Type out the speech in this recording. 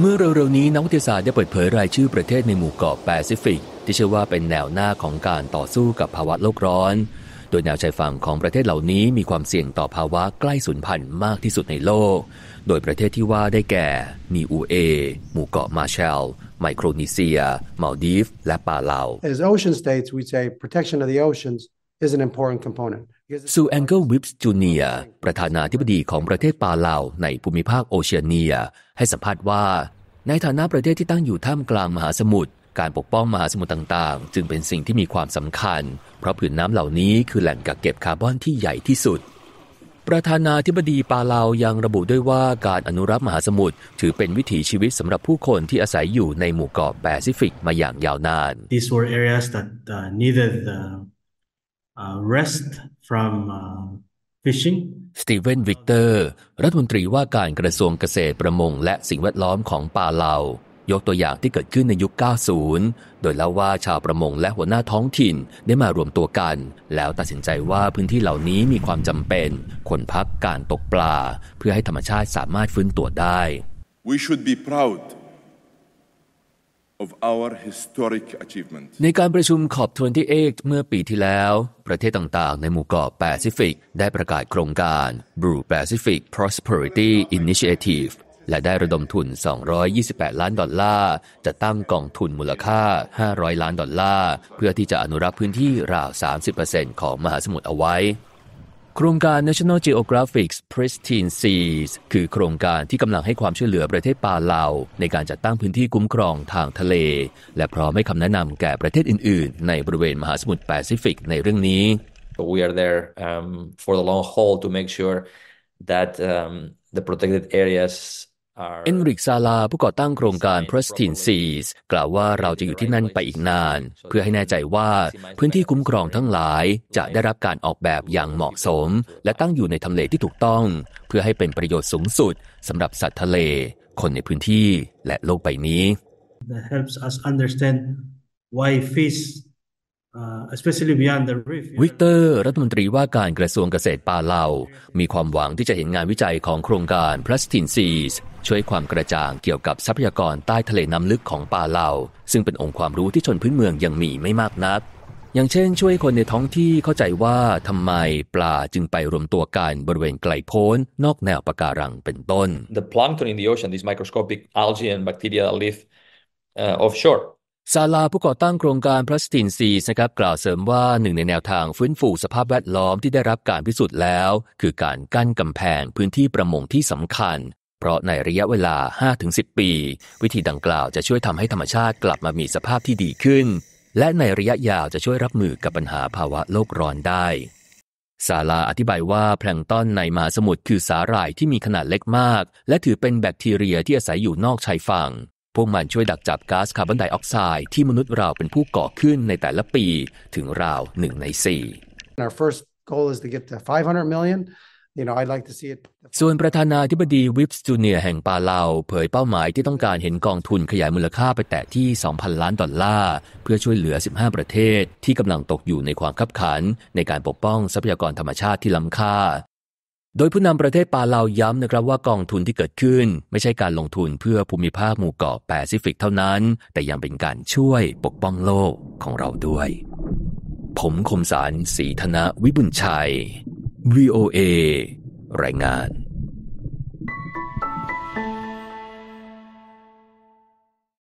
เมื่อเร็วๆนี้นักวิทยาศาสตร์ได้เปิดเผยรายชื่อประเทศในหมู่เกาะแปซิฟิก ที่เชื่อว่าเป็นแนวหน้าของการต่อสู้กับภาวะโลกร้อน โดยแนวชายฝั่งของประเทศเหล่านี้มีความเสี่ยงต่อภาวะใกล้สูญพันธุ์มากที่สุดในโลก โดยประเทศที่ว่าได้แก่ มีอูเอหมู่เกาะมาแชลไมโครนีเซียมาลดีฟและปาเลา As ocean states we say protection of the oceans is an important component ซูแองเกิลวิปส์จูเนียประธานาธิบดีของประเทศปาลาวในภูมิภาคโอเชียเนีย ให้สัมภาษณ์ว่า ในฐานะประเทศที่ตั้งอยู่ท่ามกลางมหาสมุทรการปกป้องมหาสมุทรต่างๆ จึงเป็นสิ่งที่มีความสำคัญ เพราะผืนน้ำเหล่านี้คือแหล่งกักเก็บคาร์บอนที่ใหญ่ที่สุด ประธานาธิบดีปาลาวยังระบุด้วยว่าการอนุรักษ์มหาสมุทรถือเป็นวิถีชีวิตสำหรับผู้คนที่อาศัยอยู่ในหมู่เกาะแปซิฟิกมาอย่างยาวนาน These were areas that n e e e rest from fishing สตีเวนวิกเตอร์ รัฐมนตรีว่าการกระทรวงเกษตรประมง และสิ่งแวดล้อมของปาเลายกตัวอย่างที่เกิดขึ้นในยุค 90 โดยเล่าว่าชาวประมงและหัวหน้าท้องถิ่นได้มารวมตัวกัน แล้วตัดสินใจว่าพื้นที่เหล่านี้มีความจำเป็นคนพักการตกปลาเพื่อให้ธรรมชาติสามารถฟื้นตัวได้ We should be proud of our historic achievement ในการประชุมขอบ28เมื่อปีที่แล้ว ประเทศต่างๆ ในหมู่เกาะแปซิฟิกได้ประกาศโครงการ Blue Pacific Prosperity Initiative และได้ระดมทุน 228 ล้านดอลลาร์ จะตั้งกองทุนมูลค่า 500 ล้านดอลลาร์ เพื่อที่จะอนุรักษ์พื้นที่ราว 30%ของมหาสมุทรเอาไว้โครงการ National Geographic Pristine Seas คือโครงการที่กำลังให้ความช่วยเหลือประเทศปาเลาในการจัดตั้งพื้นที่คุ้มครองทางทะเล และพร้อมให้คำแนะนำแก่ประเทศอื่น ๆ ในบริเวณมหาสมุทรแปซิฟิกในเรื่องนี้ We are there um, for the long haul to make sure that um, the protected areas เอนริกซาลาผู้ก่อตั้งโครงการ p r e s t i n e Seas กล่าวว่าเราจะอยู่ที่นั่นไปอีกนาน เพื่อให้แน่ใจว่าพื้นที่คุ้มครองทั้งหลาย จะได้รับการออกแบบอย่างเหมาะสม และตั้งอยู่ในทำเลที่ถูกต้อง เพื่อให้เป็นประโยชน์สูงสุดสำหรับสัตว์ทะเล คนในพื้นที่และโลกใบนี้ That helps us understand why fish วิกเตอร์รัฐมนตรีว่าการกระทรวงเกษตรปาเลามีความหวังที่จะเห็นงานวิจัยของโครงการพลาสตินซีสช่วยความกระจ่างเกี่ยวกับทรัพยากรใต้ทะเลน้ำลึกของปาเลาซึ่งเป็นองค์ความรู้ที่ชนพื้นเมืองยังมีไม่มากนัก อย่างเช่นช่วยคนในท้องที่เข้าใจว่าทำไมปลาจึงไปรวมตัวกันบริเวณไกลโพ้นนอกแนวปะการังเป็นต้น The plankton in the ocean, these microscopic algae and bacteria live uh, offshore ซาลาผู้ก่อตั้งโครงการพลาสตินซีนะครับกล่าวเสริมว่าหนึ่งในแนวทางฟื้นฟูสภาพแวดล้อมที่ได้รับการพิสูจน์แล้ว คือการกั้นกำแพงพื้นที่ประมงที่สำคัญ เพราะในระยะเวลา 5-10 ปี วิธีดังกล่าวจะช่วยทำให้ธรรมชาติกลับมามีสภาพที่ดีขึ้น และในระยะยาวจะช่วยรับมือกับปัญหาภาวะโลกร้อนได้ซาลาอธิบายว่าแพลงต้นในมหาสมุทรคือสาหร่ายที่มีขนาดเล็กมาก และถือเป็นแบคทีเรียที่อาศัยอยู่นอกชายฝั่งพวกมันช่วยดักจับก๊าซคาร์บอนไดออกไซด์ที่มนุษย์เราเป็นผู้ก่อขึ้นในแต่ละปีถึงราวหนึ่งในสี่ Our first goal is to get to 500 million. You know, I'd like to see it. ส่วนประธานาธิบดีวิปสตจูเนียแห่งปาเลาเผยเป้าหมายที่ต้องการเห็นกองทุนขยายมูลค่าไปแตะที่ 2,000 ล้านดอลลาร์เพื่อช่วยเหลือ 15 ประเทศที่กำลังตกอยู่ในความขับขัน ในการปกป้องทรัพยากรธรรมชาติที่ล้ำค่าโดยผู้นำประเทศปาเลาย้ำนะครับว่ากองทุนที่เกิดขึ้น ไม่ใช่การลงทุนเพื่อภูมิภาคหมู่เกาะแปซิฟิกเท่านั้น แต่ยังเป็นการช่วยปกป้องโลกของเราด้วย ผมคมสารสีธนวิบุญชัย VOA รายงาน